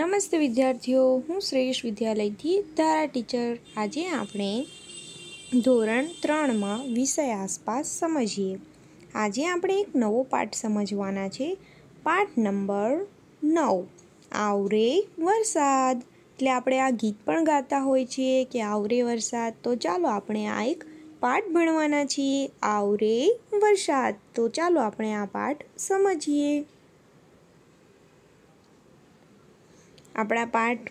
નમસ્તે વિદ્યાર્થીઓ હું શ્રેષ્ઠ વિદ્યાલયથી તારા ટીચર આજે આપણે ધોરણ ત્રણમાં વિષય આસપાસ સમજીએ આજે આપણે એક નવો પાઠ સમજવાના છે પાઠ નંબર નવ આવરે વરસાદ એટલે આપણે આ ગીત પણ ગાતા હોય છીએ કે આવરે વરસાદ તો ચાલો આપણે આ એક પાઠ ભણવાના છીએ આવરે વરસાદ તો ચાલો આપણે આ પાઠ સમજીએ આપણા પાઠ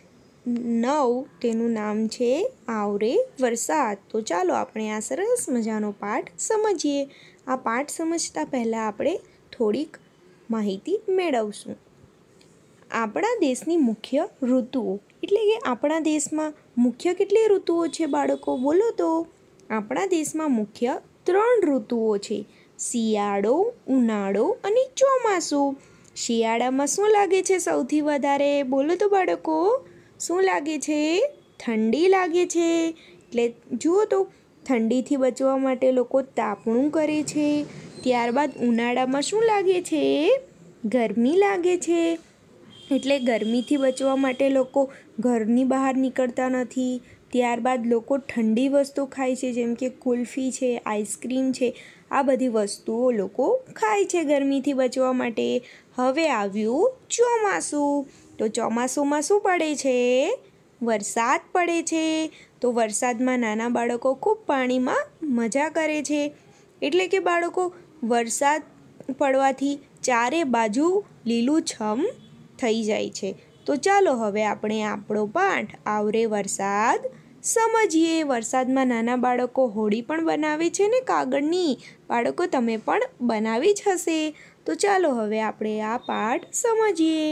નવ તેનું નામ છે આવરે વરસાદ તો ચાલો આપણે આ સરસ મજાનો પાઠ સમજીએ આ પાઠ સમજતા પહેલાં આપણે થોડીક માહિતી મેળવશું આપણા દેશની મુખ્ય ઋતુઓ એટલે કે આપણા દેશમાં મુખ્ય કેટલી ઋતુઓ છે બાળકો બોલો તો આપણા દેશમાં મુખ્ય ત્રણ ઋતુઓ છે શિયાળો ઉનાળો અને ચોમાસું શિયાળામાં શું લાગે છે સૌથી વધારે બોલો તો બાળકો શું લાગે છે ઠંડી લાગે છે એટલે જુઓ તો ઠંડીથી બચવા માટે લોકો તાપણું કરે છે ત્યારબાદ ઉનાળામાં શું લાગે છે ગરમી લાગે છે એટલે ગરમીથી બચવા માટે લોકો ઘરની બહાર નીકળતા નથી ત્યારબાદ લોકો ઠંડી વસ્તુ ખાય છે જેમ કે કુલ્ફી છે આઈસ્ક્રીમ છે આ બધી વસ્તુઓ લોકો ખાય છે ગરમીથી બચવા માટે હવે આવ્યું ચોમાસું તો ચોમાસુંમાં શું પડે છે વરસાદ પડે છે તો વરસાદમાં નાના બાળકો ખૂબ પાણીમાં મજા કરે છે એટલે કે બાળકો વરસાદ પડવાથી ચારે બાજુ લીલુંછમ થઈ જાય છે તો ચાલો હવે આપણે આપણો પાઠ આવરે વરસાદ સમજીએ વરસાદમાં નાના બાળકો હોડી પણ બનાવે છે ને કાગળની બાળકો તમે પણ બનાવી જ હશે તો ચાલો હવે આપણે આ પાઠ સમજીએ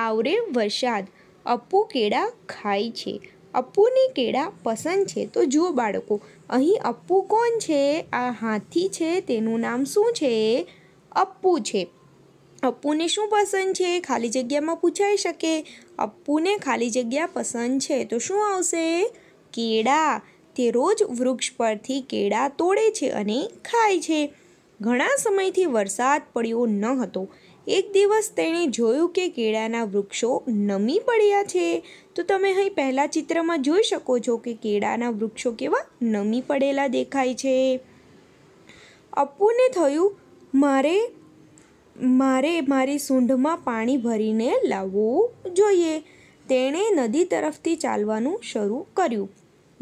આવરે વરસાદ અપ્પુ કેળા ખાય છે અપ્પુની કેળા પસંદ છે તો જુઓ બાળકો અહીં અપ્પુ કોણ છે આ હાથી છે તેનું નામ શું છે અપ્પુ છે અપ્પુને શું પસંદ છે ખાલી જગ્યામાં પૂછાઈ શકે અપ્પુને ખાલી જગ્યા પસંદ છે તો શું આવશે કેળા તે રોજ વૃક્ષ પરથી કેળા તોડે છે અને ખાય છે ઘણા સમયથી વરસાદ પડ્યો ન હતો એક દિવસ તેણે જોયું કે કેળાના વૃક્ષો નમી પડ્યા છે તો તમે અહીં પહેલાં ચિત્રમાં જોઈ શકો છો કે કેળાના વૃક્ષો કેવા નમી પડેલા દેખાય છે અપ્પુને થયું મારે મારે મારી સૂંઢમાં પાણી ભરીને લાવવું જોઈએ તેણે નદી તરફથી ચાલવાનું શરૂ કર્યું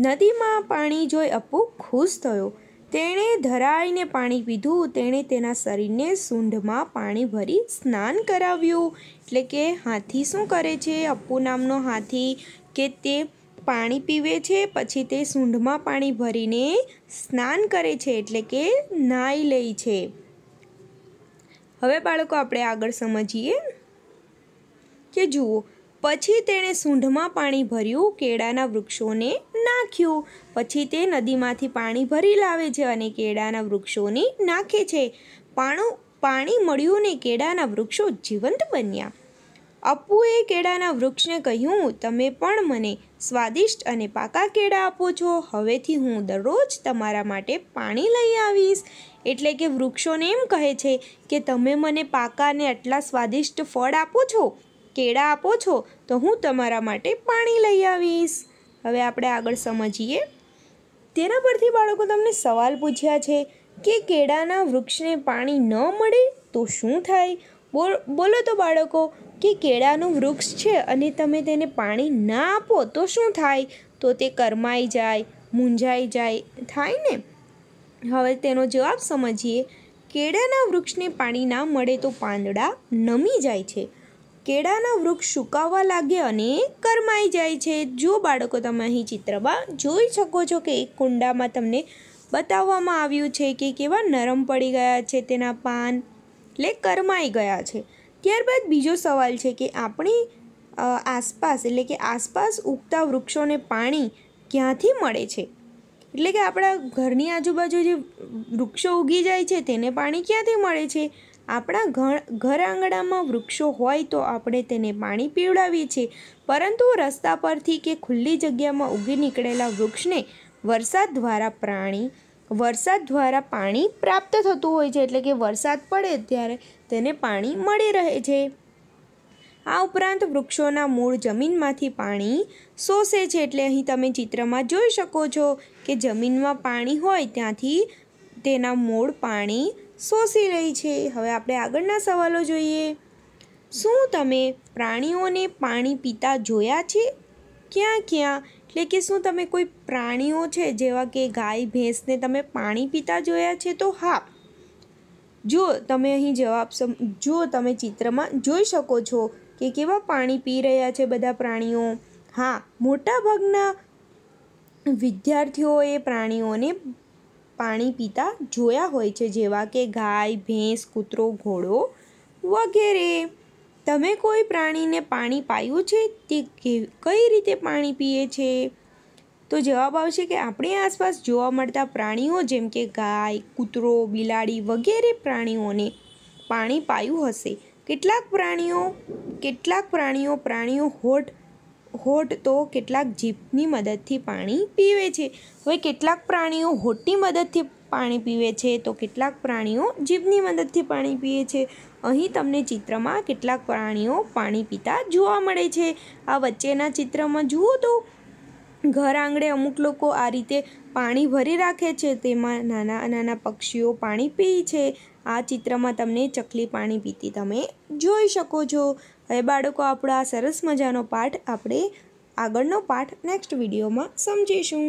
નદીમાં પાણી જોઈ અપુ ખુશ થયો તેણે ધરાઈને પાણી પીધું તેણે તેના શરીરને સૂંઢમાં પાણી ભરી સ્નાન કરાવ્યું એટલે કે હાથી શું કરે છે અપ્પુ નામનો હાથી કે તે પાણી પીવે છે પછી તે સૂંઢમાં પાણી ભરીને સ્નાન કરે છે એટલે કે નાહી લે છે હવે બાળકો આપણે આગળ સમજીએ કે જુઓ પછી તેણે સૂંઢમાં પાણી ભર્યું કેળાના વૃક્ષોને નાખ્યું પછી તે નદીમાંથી પાણી ભરી લાવે છે અને કેળાના વૃક્ષોની નાખે છે પાણું પાણી મળ્યું ને કેળાના વૃક્ષો જીવંત બન્યા અપ્પુએ કેળાના વૃક્ષને કહ્યું તમે પણ મને સ્વાદિષ્ટ અને પાકા કેળા આપો છો હવેથી હું દરરોજ તમારા માટે પાણી લઈ આવીશ એટલે કે વૃક્ષોને એમ કહે છે કે તમે મને પાકા અને આટલા સ્વાદિષ્ટ ફળ આપો છો કેળા આપો છો તો હું તમારા માટે પાણી લઈ આવીશ હવે આપણે આગળ સમજીએ તેના પરથી બાળકો તમને સવાલ પૂછ્યા છે કે કેળાના વૃક્ષને પાણી ન મળે તો શું થાય બોલો તો બાળકો કે કેળાનું વૃક્ષ છે અને તમે તેને પાણી ના આપો તો શું થાય તો તે કરમાઈ જાય મૂંઝાઈ જાય થાય ને હવે તેનો જવાબ સમજીએ કેળાના વૃક્ષને પાણી ના મળે તો પાંદડા નમી જાય છે કેળાના વૃક્ષ સુકાવા લાગે અને કરમાઈ જાય છે જો બાળકો તમે અહીં ચિત્રમાં જોઈ શકો છો કે એક કુંડામાં તમને બતાવવામાં આવ્યું છે કે કેવા નરમ પડી ગયા છે તેના પાન એટલે કરમાઈ ગયા છે ત્યારબાદ બીજો સવાલ છે કે આપણી આસપાસ એટલે કે આસપાસ ઉગતા વૃક્ષોને પાણી ક્યાંથી મળે છે એટલે કે આપણા ઘરની આજુબાજુ જે વૃક્ષો ઉગી જાય છે તેને પાણી ક્યાંથી મળે છે આપણા ઘર ઘર આંગણામાં વૃક્ષો હોય તો આપણે તેને પાણી પીવડાવીએ છીએ પરંતુ રસ્તા પરથી કે ખુલ્લી જગ્યામાં ઉગી નીકળેલા વૃક્ષને વરસાદ દ્વારા પ્રાણી વરસાદ દ્વારા પાણી પ્રાપ્ત થતું હોય છે એટલે કે વરસાદ પડે ત્યારે તેને પાણી મળી રહે છે આ ઉપરાંત વૃક્ષોના મૂળ જમીનમાંથી પાણી શોષે છે એટલે અહીં તમે ચિત્રમાં જોઈ શકો છો કે જમીનમાં પાણી હોય ત્યાંથી તેના મૂળ પાણી શોષી રહી છે હવે આપણે આગળના સવાલો જોઈએ શું તમે પ્રાણીઓને પાણી પીતા જોયા છે ક્યાં ક્યાં એટલે કે શું તમે કોઈ પ્રાણીઓ છે જેવા કે ગાય ભેંસને તમે પાણી પીતા જોયા છે તો હા જો તમે અહીં જવાબ સમ જો તમે ચિત્રમાં જોઈ શકો છો કે કેવા પાણી પી રહ્યા છે બધા પ્રાણીઓ હા મોટાભાગના વિદ્યાર્થીઓએ પ્રાણીઓને પાણી પીતા જોયા હોય છે જેવા કે ગાય ભેંસ કૂતરો ઘોડો વગેરે તમે કોઈ પ્રાણીને પાણી પાયું છે તે કઈ રીતે પાણી પીએ છે તો જવાબ આવશે કે આપણી આસપાસ જોવા મળતા પ્રાણીઓ જેમ કે ગાય કૂતરો બિલાડી વગેરે પ્રાણીઓને પાણી પાયું હશે કેટલાક પ્રાણીઓ કેટલાક પ્રાણીઓ પ્રાણીઓ હોઠ હોઠ તો કેટલાક જીભની મદદથી પાણી પીવે છે હવે કેટલાક પ્રાણીઓ હોઠની મદદથી પાણી પીવે છે તો કેટલાક પ્રાણીઓ જીભની મદદથી પાણી પીએ છે અહીં તમને ચિત્રમાં કેટલાક પ્રાણીઓ પાણી પીતા જોવા મળે છે આ વચ્ચેના ચિત્રમાં જુઓ તો ઘર આંગણે અમુક લોકો આ રીતે પાણી ભરી રાખે છે તેમાં નાના નાના પક્ષીઓ પાણી પીએ છે આ ચિત્રમાં તમને ચકલી પાણી પીતી તમે જોઈ શકો છો હવે બાળકો આપણો આ સરસ મજાનો પાઠ આપણે આગળનો પાઠ નેક્સ્ટ વિડીયોમાં સમજીશું